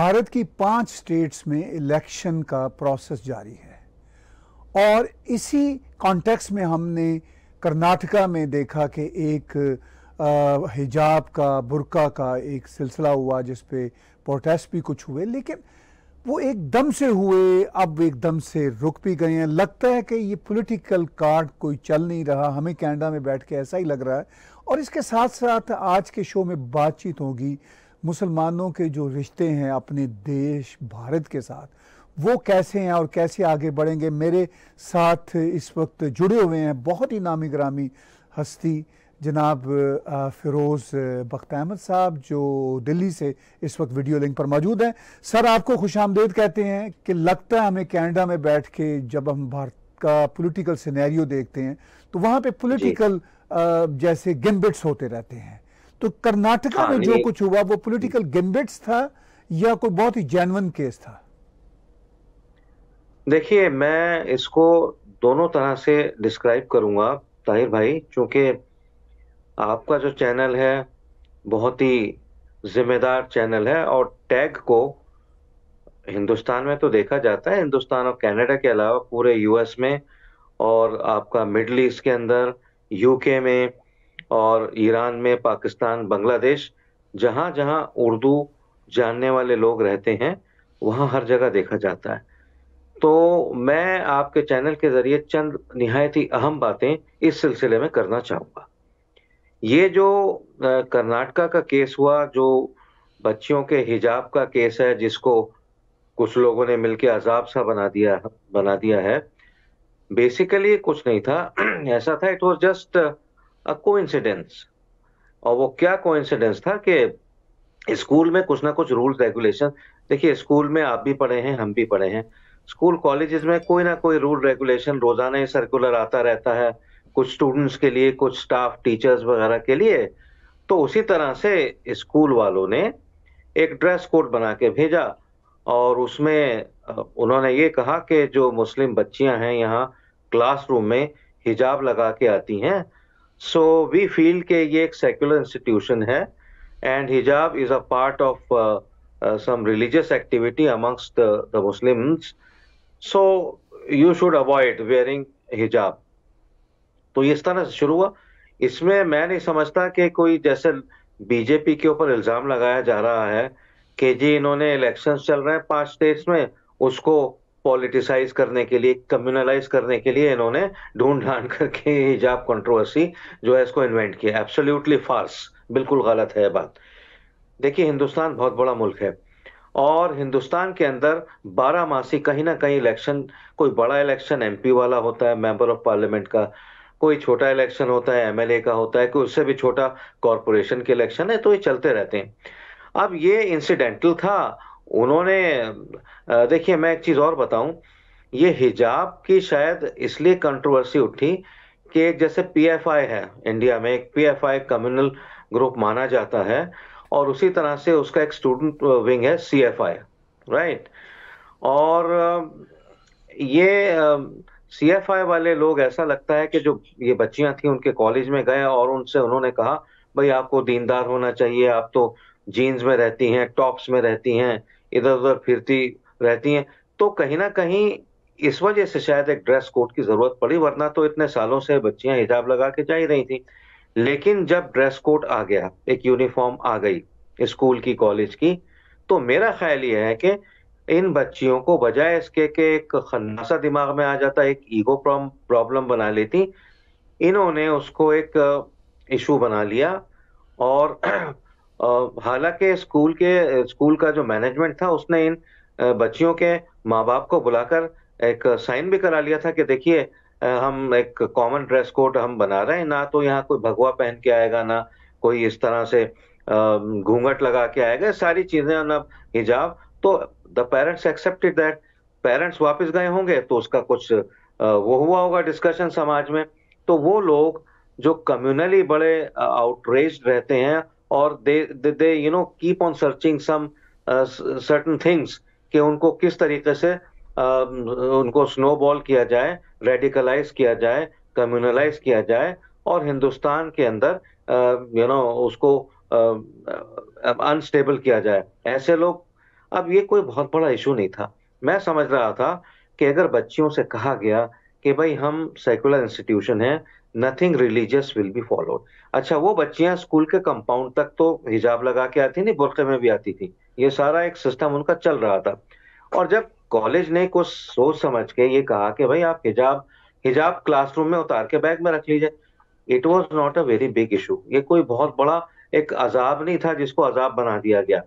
भारत की पांच स्टेट्स में इलेक्शन का प्रोसेस जारी है और इसी कॉन्टेक्स्ट में हमने कर्नाटका में देखा कि एक आ, हिजाब का बुरका का एक सिलसिला हुआ जिस पे प्रोटेस्ट भी कुछ हुए लेकिन वो एकदम से हुए अब एकदम से रुक भी गए हैं लगता है कि ये पॉलिटिकल कार्ड कोई चल नहीं रहा हमें कनाडा में बैठ के ऐसा ही लग रहा है और इसके साथ साथ आज के शो में बातचीत होगी मुसलमानों के जो रिश्ते हैं अपने देश भारत के साथ वो कैसे हैं और कैसे आगे बढ़ेंगे मेरे साथ इस वक्त जुड़े हुए हैं बहुत ही नामी ग्रामी हस्ती जनाब फिरोज़ बख्त अहमद साहब जो दिल्ली से इस वक्त वीडियो लिंक पर मौजूद हैं सर आपको खुश आमदेद कहते हैं कि लगता है हमें कैनेडा में बैठ के जब हम भारत का पॉलिटिकल सिनेरियो देखते हैं तो वहाँ पे पॉलिटिकल जैसे गिम्बिट्स होते रहते हैं तो कर्नाटका में हाँ, जो कुछ हुआ वो पॉलिटिकल गेम्बेट्स था या कोई बहुत ही जैनवन केस था देखिए मैं इसको दोनों तरह से डिस्क्राइब करूंगा ताहिर भाई क्योंकि आपका जो चैनल है बहुत ही जिम्मेदार चैनल है और टैग को हिंदुस्तान में तो देखा जाता है हिंदुस्तान और कनाडा के अलावा पूरे यूएस में और आपका मिडल ईस्ट के अंदर यूके में और ईरान में पाकिस्तान बांग्लादेश जहाँ जहाँ उर्दू जानने वाले लोग रहते हैं वहाँ हर जगह देखा जाता है तो मैं आपके चैनल के जरिए चंद नहायत ही अहम बातें इस सिलसिले में करना चाहूँगा ये जो कर्नाटका का केस हुआ जो बच्चियों के हिजाब का केस है जिसको कुछ लोगों ने मिलकर अजाब सा बना दिया बना दिया है बेसिकली कुछ नहीं था ऐसा था it was just a coincidence और वो क्या कोइंसिडेंस था कि स्कूल में कुछ ना कुछ रूल्स रेगुलेशन देखिए स्कूल में आप भी पढ़े हैं हम भी पढ़े हैं स्कूल कॉलेजेस में कोई ना कोई रूल रेगुलेशन रोजाना ही सर्कुलर आता रहता है कुछ स्टूडेंट्स के लिए कुछ स्टाफ टीचर्स वगैरह के लिए तो उसी तरह से स्कूल वालों ने एक ड्रेस कोड बना के भेजा और उसमें उन्होंने ये कहा कि जो मुस्लिम बच्चियां हैं यहाँ क्लासरूम में हिजाब लगा के आती हैं सो वी फील के ये एक सेक्युलर इंस्टीट्यूशन है एंड हिजाब is a part of some religious activity amongst the Muslims so you should avoid wearing हिजाब तो ये इस तरह से शुरू हुआ इसमें मैं नहीं समझता कि कोई जैसे बीजेपी के ऊपर इल्जाम लगाया जा रहा है कि जी इन्होंने इलेक्शन चल रहे हैं पांच स्टेट्स में उसको पॉलिटिसाइज करने के लिए कम्युनलाइज करने के लिए इन्होंने ढूंढ ढांड करके हिजाब कंट्रोवर्सी जो है इसको इन्वेंट किया एब्सोल्युटली फॉल्स बिल्कुल गलत है बात देखिए हिंदुस्तान बहुत बड़ा मुल्क है और हिंदुस्तान के अंदर बारह मासी कहीं ना कहीं इलेक्शन कोई बड़ा इलेक्शन एमपी वाला होता है मेंबर ऑफ पार्लियामेंट का कोई छोटा इलेक्शन होता है एमएलए का होता है कोई उससे भी छोटा कॉरपोरेशन के इलेक्शन है तो ये चलते रहते हैं अब ये इंसिडेंटल था उन्होंने देखिए मैं एक चीज़ और बताऊं ये हिजाब की शायद इसलिए कंट्रोवर्सी उठी कि एक जैसे पीएफआई है इंडिया में एक पीएफआई कम्युनल ग्रुप माना जाता है और उसी तरह से उसका एक स्टूडेंट विंग है सीएफआई राइट और ये सीएफआई वाले लोग ऐसा लगता है कि जो ये बच्चियां थी उनके कॉलेज में गए और उनसे उन्होंने कहा भाई आपको दीनदार होना चाहिए आप तो जीन्स में रहती हैं टॉप्स में रहती हैं इधर उधर फिरती रहती हैं तो कहीं ना कहीं इस वजह से शायद एक ड्रेस कोड की जरूरत पड़ी वरना तो इतने सालों से बच्चियां हिजाब लगा के जा ही रही थी लेकिन जब ड्रेस कोड आ गया एक यूनिफॉर्म आ गई स्कूल की कॉलेज की तो मेरा ख्याल ये है कि इन बच्चियों को बजाय इसके के एक खन्नासा दिमाग में आ जाता एक ईगो प्रॉब्लम बना लेती इन्होंने उसको एक इशू बना लिया और हालांकि स्कूल के स्कूल का जो मैनेजमेंट था उसने इन बच्चियों के माँ बाप को बुलाकर एक साइन भी करा लिया था कि देखिए हम एक कॉमन ड्रेस कोड हम बना रहे हैं ना तो यहाँ कोई भगवा पहन के आएगा ना कोई इस तरह से घूंघट लगा के आएगा सारी चीजें ना हिजाब तो the parents accepted that parents वापस गए होंगे तो उसका कुछ वो हुआ होगा डिस्कशन समाज में तो वो लोग जो कम्युनली बड़े आउटरेज रहते हैं और they they you know keep on searching some certain things कि उनको किस तरीके से uh, उनको स्नोबॉल किया जाए रेडिकलाइज किया जाए कम्युनलाइज किया जाए और हिंदुस्तान के अंदर you uh, know you know, उसको अनस्टेबल um, uh, किया जाए ऐसे लोग अब ये कोई बहुत बड़ा इशू नहीं था मैं समझ रहा था कि अगर बच्चियों से कहा गया कि भाई हम सेकुलर इंस्टीट्यूशन हैं nothing religious will be followed अच्छा वो बच्चियां स्कूल के कंपाउंड तक तो हिजाब लगा के आती नहीं बुरके में भी आती थी ये सारा एक सिस्टम उनका चल रहा था और जब कॉलेज ने कुछ सोच समझ के ये कहा कि भाई आप हिजाब हिजाब क्लासरूम में उतार के बैग में रख लीजिए it was not a very big issue ये कोई बहुत बड़ा एक अजाब नहीं था जिसको अजाब बना दिया गया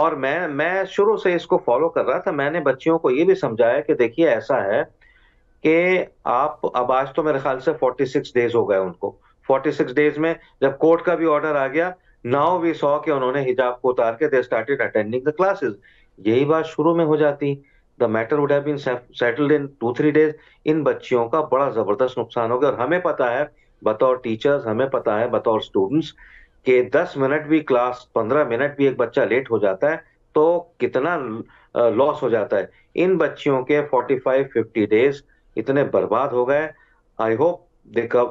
और मैं मैं शुरू से इसको फॉलो कर रहा था मैंने बच्चियों को ये भी समझाया कि देखिए ऐसा है कि आप अब आज तो मेरे ख्याल से 46 डेज हो गए उनको 46 डेज में जब कोर्ट का भी ऑर्डर आ गया नाउ वी सॉ कि उन्होंने हिजाब को उतार के they started attending the classes यही बात शुरू में हो जाती the matter would have been settled in two three days इन बच्चियों का बड़ा जबरदस्त नुकसान हो गया और हमें पता है बतौर टीचर्स हमें पता है बतौर स्टूडेंट्स के दस मिनट भी क्लास पंद्रह मिनट भी एक बच्चा लेट हो जाता है तो कितना लॉस हो जाता है इन बच्चियों के 45 50 डेज इतने बर्बाद हो गए I hope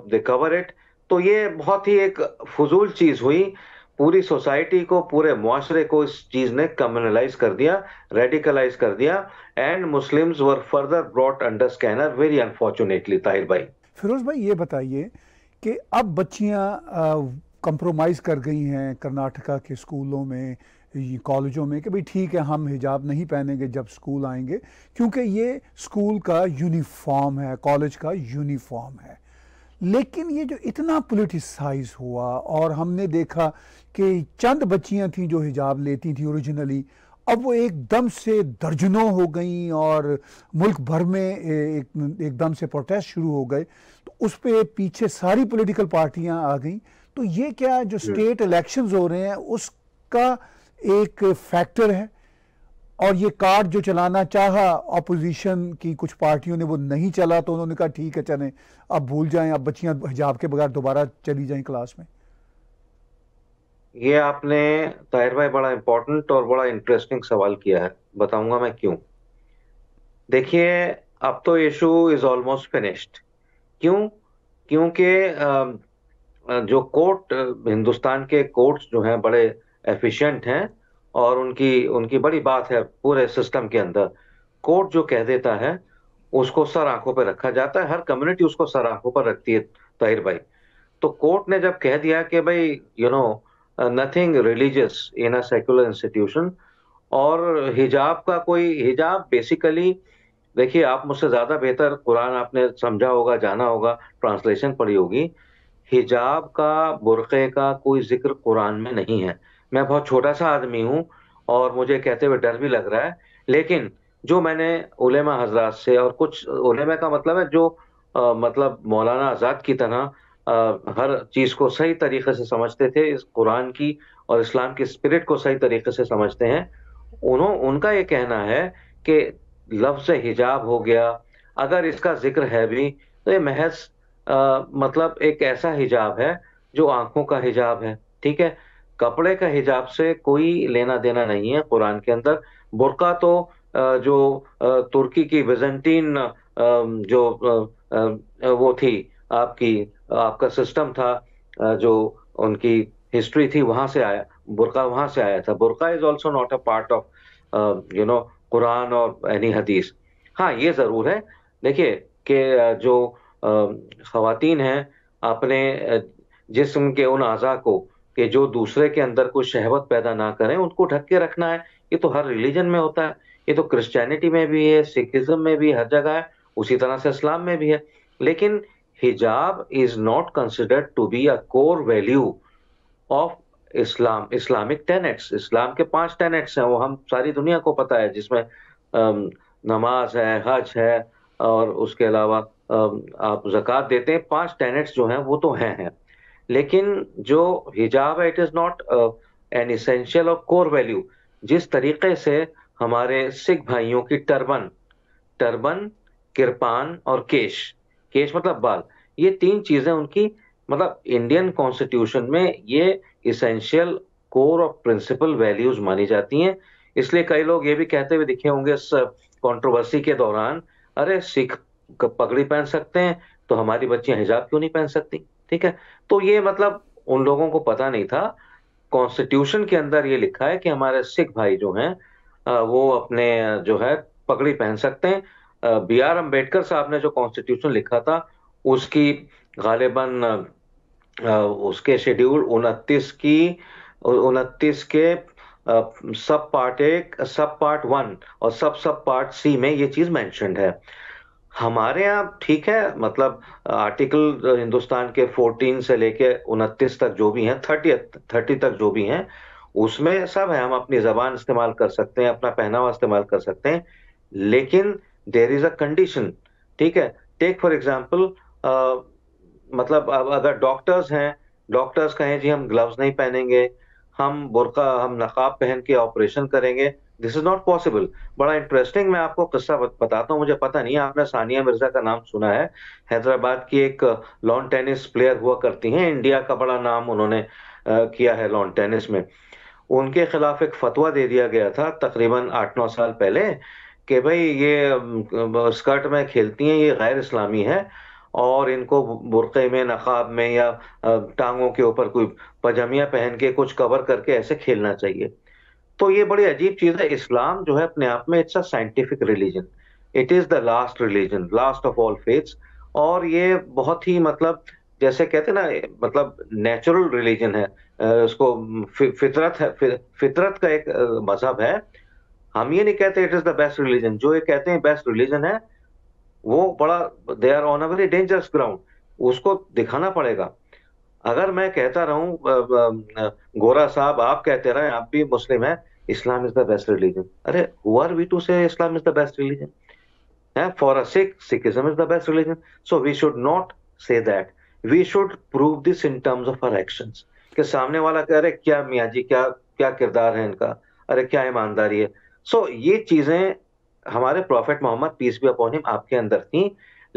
they cover it तो ये बहुत ही एक फजूल चीज हुई पूरी सोसाइटी को पूरे मुआरे को इस चीज ने कम्युनलाइज कर दिया रेडिकलाइज कर दिया and Muslims were further brought under scanner very unfortunately Tahir भाई फिरोज भाई ये बताइए कि अब बच्चियां कंप्रोमाइज़ कर गई हैं कर्नाटका के स्कूलों में कॉलेजों में कि भाई ठीक है हम हिजाब नहीं पहनेंगे जब स्कूल आएंगे क्योंकि ये स्कूल का यूनिफॉर्म है कॉलेज का यूनिफॉर्म है लेकिन ये जो इतना पोलिटिसाइज हुआ और हमने देखा कि चंद बच्चियां थीं जो हिजाब लेती थी ओरिजिनली अब वो एकदम से दर्जनों हो गईं और मुल्क भर में एक एकदम से प्रोटेस्ट शुरू हो गए तो उस पर पीछे सारी पॉलिटिकल पार्टियां आ गईं तो ये क्या जो स्टेट इलेक्शंस हो रहे हैं उसका एक फैक्टर है और ये कार्ड जो चलाना चाहा अपोजिशन की कुछ पार्टियों ने वो नहीं चला तो उन्होंने कहा ठीक है चलें अब भूल जाएं अब बच्चियां हिजाब के बगैर दोबारा चली जाएं क्लास में ये आपने ताहिर भाई बड़ा इंपॉर्टेंट और बड़ा इंटरेस्टिंग सवाल किया है बताऊंगा मैं क्यों देखिए अब तो इशू इज ऑलमोस्ट फिनिश्ड क्यों क्योंकि जो कोर्ट हिंदुस्तान के कोर्ट्स जो हैं बड़े एफिशिएंट हैं और उनकी उनकी बड़ी बात है पूरे सिस्टम के अंदर कोर्ट जो कह देता है उसको सर आंखों पर रखा जाता है हर कम्युनिटी उसको सर आंखों पर रखती है ताहिर भाई तो कोर्ट ने जब कह दिया कि भाई you know nothing religious in a secular institution और हिजाब का कोई हिजाब बेसिकली देखिए आप मुझसे ज़्यादा बेहतर कुरान आपने समझा होगा जाना होगा ट्रांसलेशन पढ़ी होगी हिजाब का बुरक़े का कोई जिक्र कुरान में नहीं है मैं बहुत छोटा सा आदमी हूँ और मुझे कहते हुए डर भी लग रहा है लेकिन जो मैंने उलेमा हजरात से और कुछ उलेमा का मतलब है जो आ, मतलब मौलाना आज़ाद की तरह आ, हर चीज़ को सही तरीके से समझते थे इस कुरान की और इस्लाम की स्पिरिट को सही तरीके से समझते हैं उन्हों उनका ये कहना है कि लफ्ज़ हिजाब हो गया अगर इसका जिक्र है भी तो ये महज मतलब एक ऐसा हिजाब है जो आंखों का हिजाब है ठीक है कपड़े का हिजाब से कोई लेना देना नहीं है कुरान के अंदर बुरका तो जो तुर्की की विजेंटीन जो वो थी आपकी आपका सिस्टम था जो उनकी हिस्ट्री थी वहां से आया बुरका वहां से आया था बुरका is also not a part of you know Quran और एनी हदीस हाँ ये ज़रूर है देखिए कि जो खातन हैं अपने जिसम के उन अज़ा को कि जो दूसरे के अंदर कोई शहवत पैदा ना करें उनको ढक के रखना है ये तो हर रिलीजन में होता है ये तो क्रिश्चियनिटी में भी है सिखिज्म में भी हर जगह है उसी तरह से इस्लाम में भी है लेकिन हिजाब is not considered to be a core value of Islam Islamic tenets Islam के पांच टेनेट्स हैं वो हम सारी दुनिया को पता है जिसमें नमाज है हज है और उसके अलावा आप जक़ात देते हैं पांच टेनेट्स जो हैं वो तो हैं हैं लेकिन जो हिजाब है it is not an essential और कोर वैल्यू जिस तरीके से हमारे सिख भाइयों की टर्बन टर्बन किरपान और केश केश मतलब बाल ये तीन चीजें उनकी मतलब इंडियन कॉन्स्टिट्यूशन में ये इसेंशियल कोर और प्रिंसिपल वैल्यूज मानी जाती हैं इसलिए कई लोग ये भी कहते हुए दिखे होंगे इस कंट्रोवर्सी uh, के दौरान अरे सिख पगड़ी पहन सकते हैं तो हमारी बच्चियां हिजाब क्यों नहीं पहन सकती ठीक है तो ये मतलब उन लोगों को पता नहीं था कॉन्स्टिट्यूशन के अंदर ये लिखा है कि हमारे सिख भाई जो हैं वो अपने जो है पगड़ी पहन सकते हैं बी आर अम्बेडकर साहब ने जो कॉन्स्टिट्यूशन लिखा था उसकी गालिबन उसके शेड्यूल उनतीस की उनतीस के सब पार्ट एक सब पार्ट वन और सब सब पार्ट सी में ये चीज मैंशनड है हमारे यहाँ ठीक है मतलब आर्टिकल हिंदुस्तान के 14 से लेके 29 तक जो भी हैं 30 थर्टी तक जो भी हैं उसमें सब है हम अपनी जबान इस्तेमाल कर सकते हैं अपना पहनावा इस्तेमाल कर सकते हैं लेकिन देर इज अ कंडीशन ठीक है टेक फॉर एग्जाम्पल मतलब अब अगर डॉक्टर्स हैं डॉक्टर्स कहें जी हम ग्लव्स नहीं पहनेंगे हम बुरका हम नकाब पहन के ऑपरेशन करेंगे दिस इज नॉट पॉसिबल बड़ा इंटरेस्टिंग मैं आपको किस्सा बताता हूँ मुझे पता नहीं आपने सानिया मिर्जा का नाम सुना है हैदराबाद की एक लॉन टेनिस प्लेयर हुआ करती हैं इंडिया का बड़ा नाम उन्होंने किया है लॉन टेनिस में उनके खिलाफ एक फतवा दे दिया गया था तकरीबन आठ नौ साल पहले कि भाई ये स्कर्ट में खेलती हैं ये गैर इस्लामी है और इनको बुरक़े में नकाब में या टांगों के ऊपर कोई पजामिया पहन के कुछ कवर करके ऐसे खेलना चाहिए तो ये बड़ी अजीब चीज है इस्लाम जो है अपने आप में it's a scientific religion it is the last religion last of all faiths और ये बहुत ही मतलब जैसे कहते ना मतलब नेचुरल रिलीजन है उसको फितरत है फितरत का एक मजहब है हम ये नहीं कहते it is the best religion जो ये कहते हैं बेस्ट रिलीजन है वो बड़ा they are on a very dangerous ground उसको दिखाना पड़ेगा अगर मैं कहता रहूं गोरा साहब आप कहते रहे आप भी मुस्लिम हैं Islam is the best religion अरे who are we to say Islam is the best religion Yeah, for a Sikh, Sikhism is the best religion. So we should not say that. We should prove this in terms of our actions. कि सामने वाला कह रहे क्या मियाँ जी क्या क्या किरदार है इनका अरे क्या ईमानदारी है सो so, ये चीजें हमारे prophet Muhammad peace be upon him आपके अंदर थी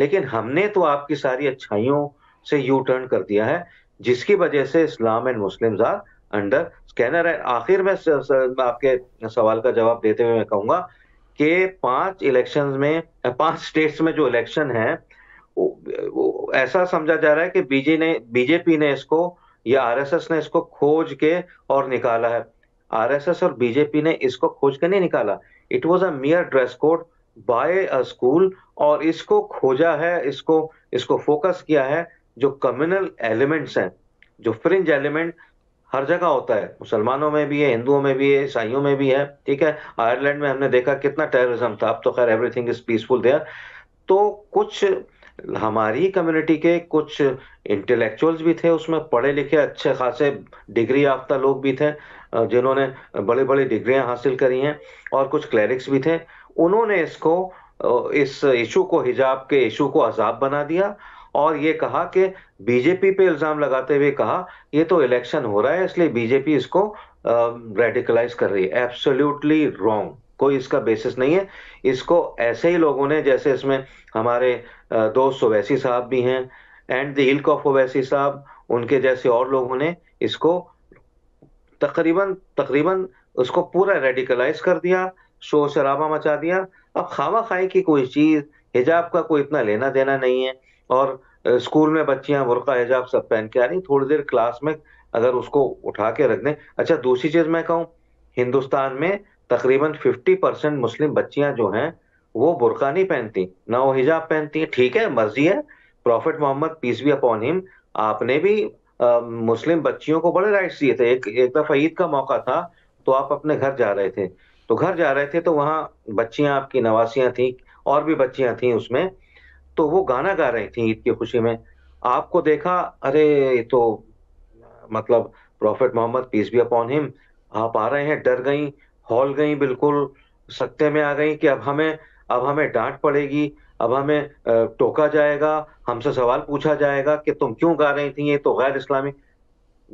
लेकिन हमने तो आपकी सारी अच्छाइयों से यू टर्न कर दिया है जिसकी वजह से Islam and Muslims are under scanner है आखिर में आपके सवाल का जवाब देते हुए मैं कहूंगा कि पांच इलेक्शन में पांच स्टेट्स में जो इलेक्शन है वो, वो ऐसा समझा जा रहा है कि बीजे ने बीजेपी ने इसको या आरएसएस ने इसको खोज के और निकाला है आरएसएस और बीजेपी ने इसको खोज के नहीं निकाला it was a mere dress code by a school और इसको खोजा है इसको इसको फोकस किया है जो कम्युनल एलिमेंट्स हैं जो फ्रिंज एलिमेंट हर जगह होता है मुसलमानों में भी है हिंदुओं में भी है ईसाइयों में भी है ठीक है आयरलैंड में हमने देखा कितना टेररिज्म था अब तो खैर एवरीथिंग इज पीसफुल देयर तो कुछ हमारी कम्युनिटी के कुछ इंटेलेक्चुअल्स भी थे उसमें पढ़े लिखे अच्छे खासे डिग्री याफ्ता लोग भी थे जिन्होंने बड़ी बड़ी डिग्रियां हासिल करी हैं और कुछ क्लैरिक्स भी थे उन्होंने इसको इस इशू को हिजाब के इशू को अजाब बना दिया और ये कहा कि बीजेपी पे इल्जाम लगाते हुए कहा ये तो इलेक्शन हो रहा है इसलिए बीजेपी इसको रेडिकलाइज कर रही है एब्सोल्युटली रॉन्ग कोई इसका बेसिस नहीं है इसको ऐसे ही लोगों ने जैसे इसमें हमारे दोस्त ओवैसी साहब भी हैं and the ilk of Owaisi साहब उनके जैसे और लोगों ने इसको तकरीबन तकरीबन उसको पूरा रेडिकलाइज कर दिया शोर शराबा मचा दिया अब खावा खाई की कोई चीज हिजाब का कोई इतना लेना देना नहीं है और स्कूल में बच्चियां बुरका हिजाब सब पहन के आ रही थोड़ी देर क्लास में अगर उसको उठा के रख दें अच्छा दूसरी चीज मैं कहूँ हिंदुस्तान में तकरीबन फिफ्टी परसेंट मुस्लिम बच्चियां जो हैं वो बुरका नहीं पहनती ना वो हिजाब पहनती है ठीक है मर्जी है prophet Muhammad peace be upon him आपने भी आ, मुस्लिम बच्चियों को बड़े राइट्स दिए थे एक एक दफा ईद का मौका था तो आप अपने घर जा रहे थे तो घर जा रहे थे तो वहाँ बच्चियां आपकी नवासियां थी और भी बच्चियां थी उसमें तो वो गाना गा रही थी ईद की खुशी में आपको देखा अरे तो मतलब prophet Muhammad peace be upon him आप आ रहे हैं डर गई हॉल गई बिल्कुल सकते में आ गई कि अब हमें अब हमें डांट पड़ेगी अब हमें टोका जाएगा हमसे सवाल पूछा जाएगा कि तुम क्यों गा रही थी ये तो गैर इस्लामी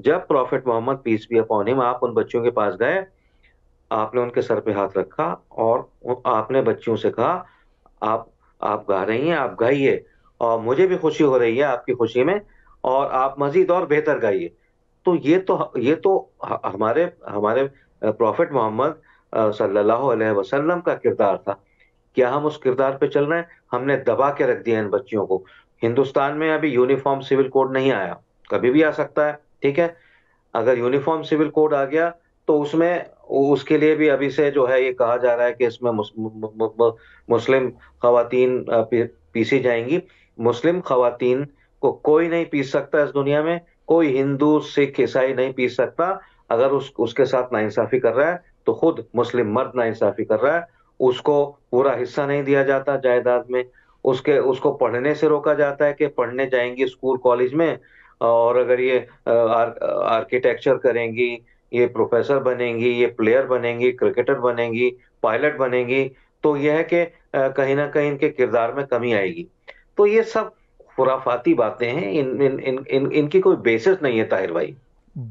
जब prophet Muhammad peace be upon him आप उन बच्चों के पास गए आपने उनके सर पे हाथ रखा और आपने बच्चियों से कहा आप आप गा रही हैं आप गाइए और मुझे भी खुशी हो रही है आपकी खुशी में और आप मजीद और बेहतर गाइए तो ये तो ये तो हमारे हमारे प्रॉफिट मोहम्मद सल्लल्लाहु अलैहि वसल्लम का किरदार था क्या हम उस किरदार पे चल रहे हैं हमने दबा के रख दिया इन बच्चियों को हिंदुस्तान में अभी यूनिफॉर्म सिविल कोड नहीं आया कभी भी आ सकता है ठीक है अगर यूनिफॉर्म सिविल कोड आ गया तो उसमें उसके लिए भी अभी से जो है ये कहा जा रहा है कि इसमें मुस्लिम खातन पीसी जाएंगी मुस्लिम खातन को कोई नहीं पीस सकता इस दुनिया में कोई हिंदू सिख ईसाई नहीं पीस सकता अगर उस उसके साथ नाइंसाफी कर रहा है तो खुद मुस्लिम मर्द नाइंसाफी कर रहा है उसको पूरा हिस्सा नहीं दिया जाता जायदाद में उसके उसको पढ़ने से रोका जाता है कि पढ़ने जाएंगी स्कूल कॉलेज में और अगर ये आर्किटेक्चर करेंगी ये प्रोफेसर बनेंगी ये प्लेयर बनेंगी क्रिकेटर बनेंगी पायलट बनेंगी तो यह है कि कहीं ना कहीं इनके किरदार में कमी आएगी तो ये सब खुराफाती बातें हैं इन, इन, इन, इन इनकी कोई बेसिस नहीं है ताहिर भाई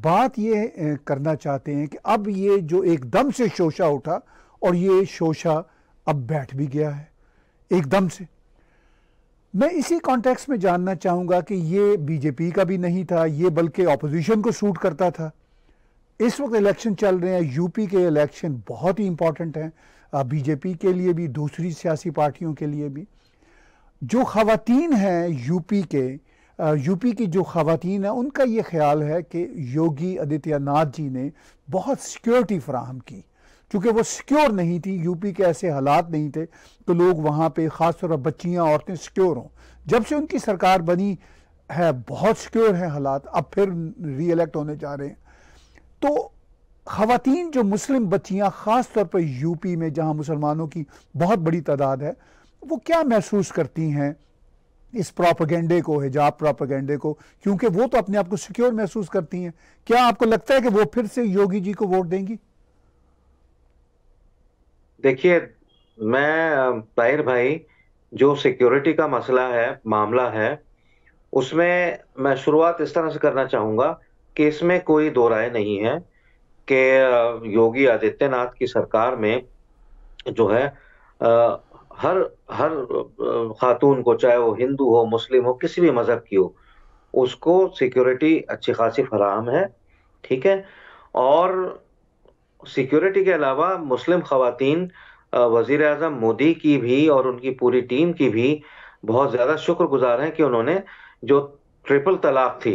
बात ये करना चाहते हैं कि अब ये जो एकदम से शोशा उठा और ये शोशा अब बैठ भी गया है एकदम से मैं इसी कॉन्टेक्स्ट में जानना चाहूंगा कि ये बीजेपी का भी नहीं था ये बल्कि ऑपोजिशन को सूट करता था इस वक्त इलेक्शन चल रहे हैं यूपी के इलेक्शन बहुत ही इम्पॉर्टेंट हैं बीजेपी के लिए भी दूसरी सियासी पार्टियों के लिए भी जो खातन हैं यूपी के यूपी की जो खातन हैं उनका ये ख्याल है कि योगी आदित्यनाथ जी ने बहुत सिक्योरिटी फ्राहम की चूँकि वो सिक्योर नहीं थी यूपी के ऐसे हालात नहीं थे तो लोग वहाँ पर ख़ासतौर पर बच्चियाँ औरतें सिक्योर हों जब से उनकी सरकार बनी है बहुत सिक्योर हैं हालात अब फिर रीअलेक्ट होने जा रहे हैं तो खातन जो मुस्लिम बच्चियाँ ख़ास तौर पर यूपी में जहाँ मुसलमानों की बहुत बड़ी तादाद है वो क्या महसूस करती हैं इस प्रोपागेंडे को हिजाब प्रोपागेंडे को क्योंकि वो तो अपने आप को सिक्योर महसूस करती हैं क्या आपको लगता है कि वो फिर से योगी जी को वोट देंगी देखिए मैं ताहिर भाई जो सिक्योरिटी का मसला है मामला है उसमें मैं शुरुआत इस तरह से करना चाहूंगा कि इसमें कोई दो राय नहीं है कि योगी आदित्यनाथ की सरकार में जो है हर हर खातून को चाहे वो हिंदू हो मुस्लिम हो किसी भी मजहब की हो उसको सिक्योरिटी अच्छी खासी फराहम है ठीक है और सिक्योरिटी के अलावा मुस्लिम खातन वजीर अजम मोदी की भी और उनकी पूरी टीम की भी बहुत ज़्यादा शुक्रगुजार हैं कि उन्होंने जो ट्रिपल तलाक थी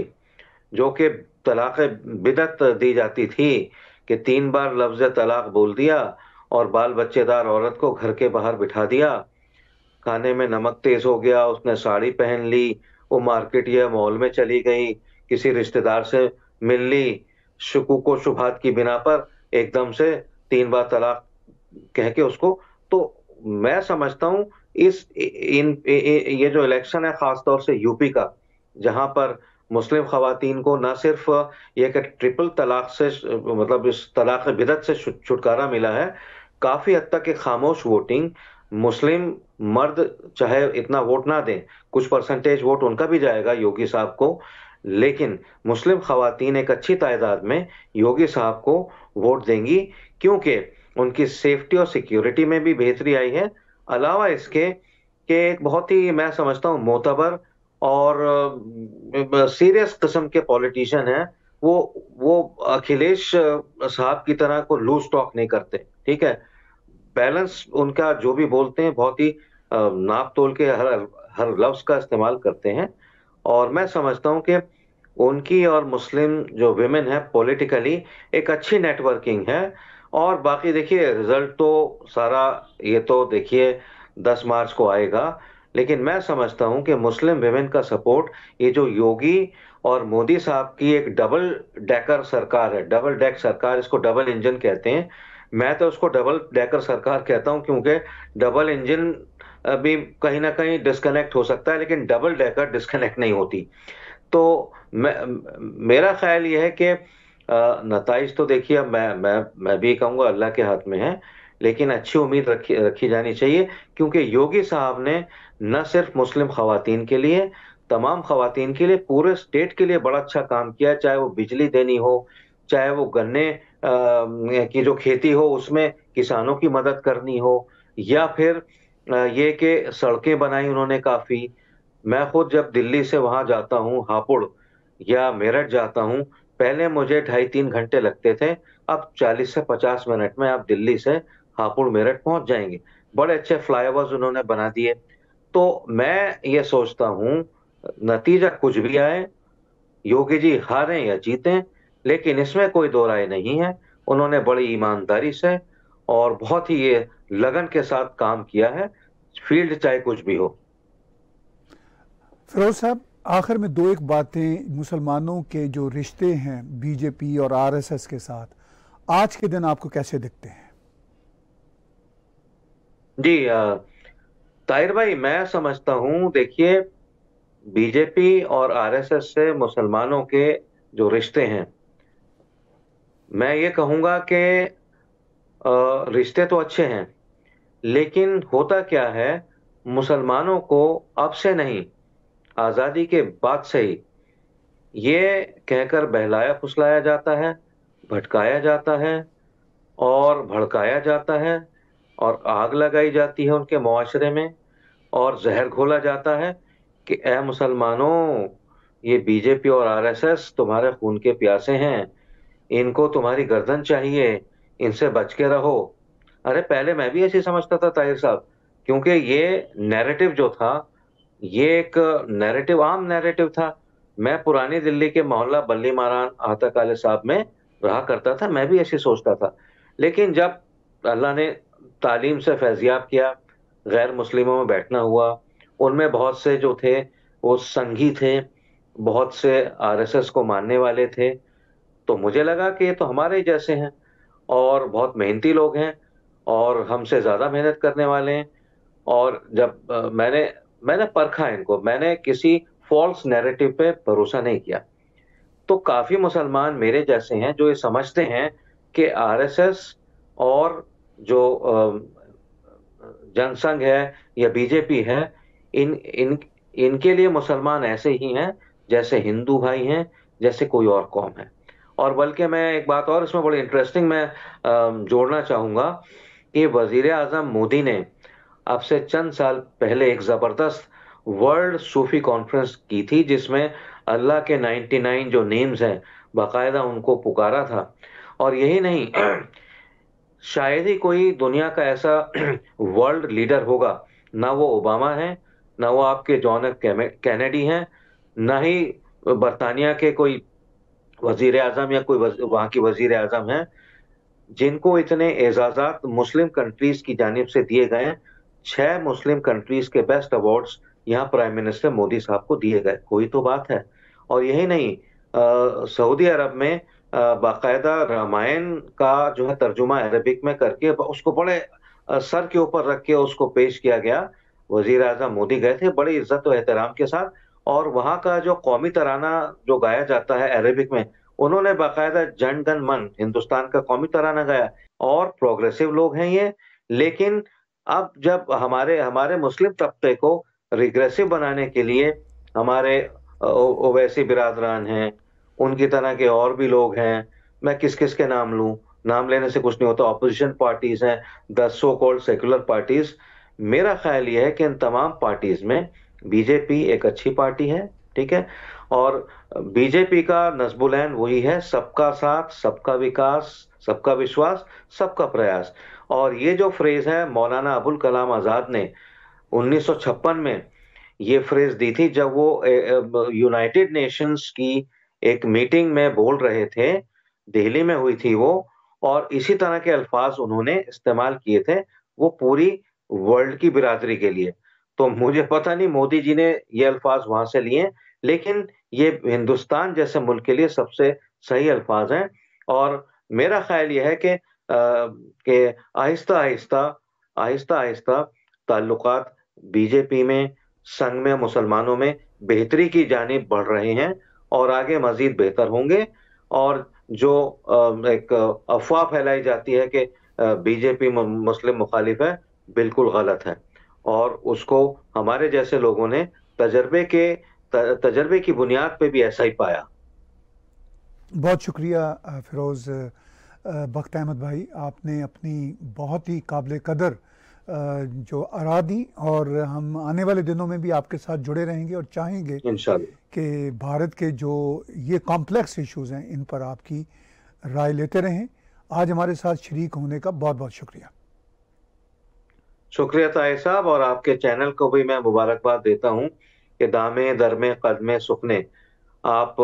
जो कि तलाक बिदत दी जाती थी कि तीन बार लफ्ज तलाक बोल दिया और बाल बच्चेदार औरत को घर के बाहर बिठा दिया खाने में नमक तेज हो गया उसने साड़ी पहन ली वो मार्केट या मॉल में चली गई किसी रिश्तेदार से मिल ली शकू को शुभात की बिना पर एकदम से तीन बार तलाक कह के उसको तो मैं समझता हूँ इस इन ये जो इलेक्शन है खासतौर से यूपी का जहां पर मुस्लिम खातन को ना सिर्फ ये कि ट्रिपल तलाक से मतलब इस तलाक बिदत से छुटकारा मिला है काफ़ी हद तक एक खामोश वोटिंग मुस्लिम मर्द चाहे इतना वोट ना दें कुछ परसेंटेज वोट उनका भी जाएगा योगी साहब को लेकिन मुस्लिम खातन एक अच्छी तादाद में योगी साहब को वोट देंगी क्योंकि उनकी सेफ्टी और सिक्योरिटी में भी बेहतरी आई है अलावा इसके के एक बहुत ही मैं समझता हूँ मोतबर और सीरियस किस्म के पॉलिटिशियन हैं वो वो अखिलेश साहब की तरह को लूज टॉक नहीं करते ठीक है बैलेंस उनका जो भी बोलते हैं बहुत ही नाप तोल के हर हर लफ्ज का इस्तेमाल करते हैं और मैं समझता हूं कि उनकी और मुस्लिम जो वेमेन है पॉलिटिकली एक अच्छी नेटवर्किंग है और बाकी देखिए रिजल्ट तो सारा ये तो देखिए 10 मार्च को आएगा लेकिन मैं समझता हूं कि मुस्लिम वेमेन का सपोर्ट ये जो योगी और मोदी साहब की एक डबल डेकर सरकार है डबल डेक सरकार इसको डबल इंजन कहते हैं मैं तो उसको डबल डेकर सरकार कहता हूं क्योंकि डबल इंजन भी कहीं ना कहीं डिस्कनेक्ट हो सकता है लेकिन डबल डेकर डिस्कनेक्ट नहीं होती तो मैं मेरा ख्याल यह है कि नतज तो देखिए मैं मैं मैं भी कहूँगा अल्लाह के हाथ में है लेकिन अच्छी उम्मीद रखी रखी जानी चाहिए क्योंकि योगी साहब ने न सिर्फ मुस्लिम खातन के लिए तमाम खातन के लिए पूरे स्टेट के लिए बड़ा अच्छा काम किया चाहे वो बिजली देनी हो चाहे वो गन्ने की जो खेती हो उसमें किसानों की मदद करनी हो या फिर ये कि सड़कें बनाई उन्होंने काफ़ी मैं खुद जब दिल्ली से वहां जाता हूँ हापुड़ या मेरठ जाता हूँ पहले मुझे ढाई तीन घंटे लगते थे अब 40 से 50 मिनट में आप दिल्ली से हापुड़ मेरठ पहुंच जाएंगे बड़े अच्छे फ्लाईओवर्स उन्होंने बना दिए तो मैं ये सोचता हूं नतीजा कुछ भी आए योगी जी हारें या जीतें लेकिन इसमें कोई दो राय नहीं है उन्होंने बड़ी ईमानदारी से और बहुत ही ये लगन के साथ काम किया है फील्ड चाहे कुछ भी हो फिरोज साहब आखिर में दो एक बातें मुसलमानों के जो रिश्ते हैं बीजेपी और आरएसएस के साथ आज के दिन आपको कैसे दिखते हैं जी ताहिर भाई मैं समझता हूँ देखिए बीजेपी और आरएसएस से मुसलमानों के जो रिश्ते हैं मैं ये कहूंगा कि रिश्ते तो अच्छे हैं लेकिन होता क्या है मुसलमानों को अब से नहीं आज़ादी के बाद से ही ये कहकर बहलाया फुसलाया जाता है भटकाया जाता है और भड़काया जाता है और आग लगाई जाती है उनके मुआरे में और जहर घोला जाता है कि ए मुसलमानों ये बीजेपी और आरएसएस तुम्हारे खून के प्यासे हैं इनको तुम्हारी गर्दन चाहिए इनसे बच के रहो अरे पहले मैं भी ऐसे समझता था ताहिर साहब क्योंकि ये नैरेटिव जो था ये एक नैरेटिव आम नैरेटिव था मैं पुरानी दिल्ली के मोहल्ला बल्ली मारान आहतक साहब में रहा करता था मैं भी ऐसे सोचता था लेकिन जब अल्लाह ने तालीम से फैजियाब किया गैर मुस्लिमों में बैठना हुआ उनमें बहुत से जो थे वो संघी थे बहुत से आरएसएस को मानने वाले थे तो मुझे लगा कि ये तो हमारे ही जैसे हैं और बहुत मेहनती लोग हैं और हमसे ज़्यादा मेहनत करने वाले हैं और जब आ, मैंने मैंने परखा इनको मैंने किसी फॉल्स नैरेटिव पे भरोसा नहीं किया तो काफ़ी मुसलमान मेरे जैसे हैं जो ये समझते हैं कि आरएसएस और जो जनसंघ है या बीजेपी है इन इन इनके लिए मुसलमान ऐसे ही हैं जैसे हिंदू भाई हैं जैसे कोई और कौम है और बल्कि मैं एक बात और इसमें बड़ी इंटरेस्टिंग मैं जोड़ना चाहूंगा कि वजीर अजम मोदी ने अब से चंद साल पहले एक ज़बरदस्त वर्ल्ड सूफी कॉन्फ्रेंस की थी जिसमें अल्लाह के 99 जो नेम्स हैं बाकायदा उनको पुकारा था और यही नहीं शायद ही कोई दुनिया का ऐसा वर्ल्ड लीडर होगा ना वो ओबामा है ना वो आपके जॉन एफ कैनेडी हैं ना ही बरतानिया के कोई वजीर आजम या कोई वहां की वजीर आजम है जिनको इतने एजाजात मुस्लिम कंट्रीज की जानब से दिए गए छह मुस्लिम कंट्रीज के बेस्ट अवार्ड यहाँ प्राइम मिनिस्टर मोदी साहब को दिए गए कोई तो बात है और यही नहीं सऊदी अरब में बाकायदा रामायण का जो है तर्जुमा अरबिक में करके उसको बड़े सर के ऊपर रख के उसको पेश किया गया वजीर अजम मोदी गए थे बड़ी इज्जत व एहतराम के साथ और वहाँ का जो कौमी तराना जो गाया जाता है अरेबिक में उन्होंने बाकायदा जन गण मन हिंदुस्तान का कौमी तराना गाया और प्रोग्रेसिव लोग हैं ये लेकिन अब जब हमारे हमारे मुस्लिम तबके को रिग्रेसिव बनाने के लिए हमारे ओवैसी बिरादरान हैं उनकी तरह के और भी लोग हैं मैं किस किस के नाम लू नाम लेने से कुछ नहीं होता ऑपोजिशन पार्टीज हैं दस सो कॉल्ड सेकुलर पार्टीज मेरा ख्याल यह है कि इन तमाम पार्टीज में बीजेपी एक अच्छी पार्टी है ठीक है और बीजेपी का नजबुलैन वही है सबका साथ सबका विकास सबका विश्वास सबका प्रयास और ये जो फ्रेज है मौलाना अबुल कलाम आजाद ने 1956 में ये फ्रेज दी थी जब वो यूनाइटेड नेशंस की एक मीटिंग में बोल रहे थे दिल्ली में हुई थी वो और इसी तरह के अल्फाज उन्होंने इस्तेमाल किए थे वो पूरी वर्ल्ड की बिरादरी के लिए तो मुझे पता नहीं मोदी जी ने ये अल्फाज वहां से लिए लेकिन ये हिंदुस्तान जैसे मुल्क के लिए सबसे सही अल्फाज हैं और मेरा ख्याल यह है कि के आहिस्ता आहिस्ता आहिस्ता आहिस्ता ताल्लुक बीजेपी में संघ में मुसलमानों में बेहतरी की जानब बढ़ रहे हैं और आगे मजीद बेहतर होंगे और जो एक अफवाह फैलाई जाती है कि बीजेपी मुस्लिम मुखालिफ है बिल्कुल गलत है और उसको हमारे जैसे लोगों ने तजर्बे के तजर्बे की बुनियाद पे भी ऐसा ही पाया बहुत शुक्रिया फिरोज़ बख्त अहमद भाई आपने अपनी बहुत ही काबिल कदर जो आरादी और हम आने वाले दिनों में भी आपके साथ जुड़े रहेंगे और चाहेंगे कि भारत के जो ये कॉम्प्लेक्स इश्यूज हैं इन पर आपकी राय लेते रहें आज हमारे साथ शरीक होने का बहुत बहुत शुक्रिया शुक्रिया ताहिर साहब और आपके चैनल को भी मैं मुबारकबाद देता हूँ कि दामे दरमे कदमे सुखने आप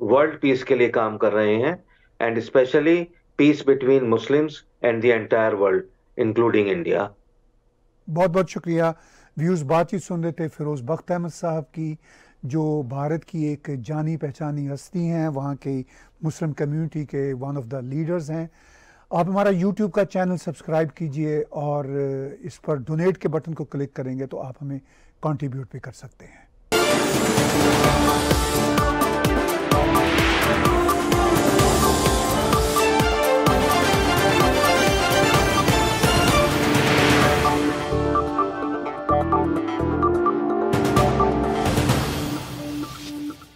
वर्ल्ड पीस के लिए काम कर रहे हैं and specially peace between Muslims and the entire world including India बहुत बहुत शुक्रिया व्यूज़ बातचीत सुन रहे थे फिरोज़ बख्त अहमद साहब की जो भारत की एक जानी पहचानी हस्ती हैं वहाँ के मुस्लिम कम्युनिटी के वन ऑफ द लीडर्स हैं आप हमारा यूट्यूब का चैनल सब्सक्राइब कीजिए और इस पर डोनेट के बटन को क्लिक करेंगे तो आप हमें कंट्रीब्यूट भी कर सकते हैं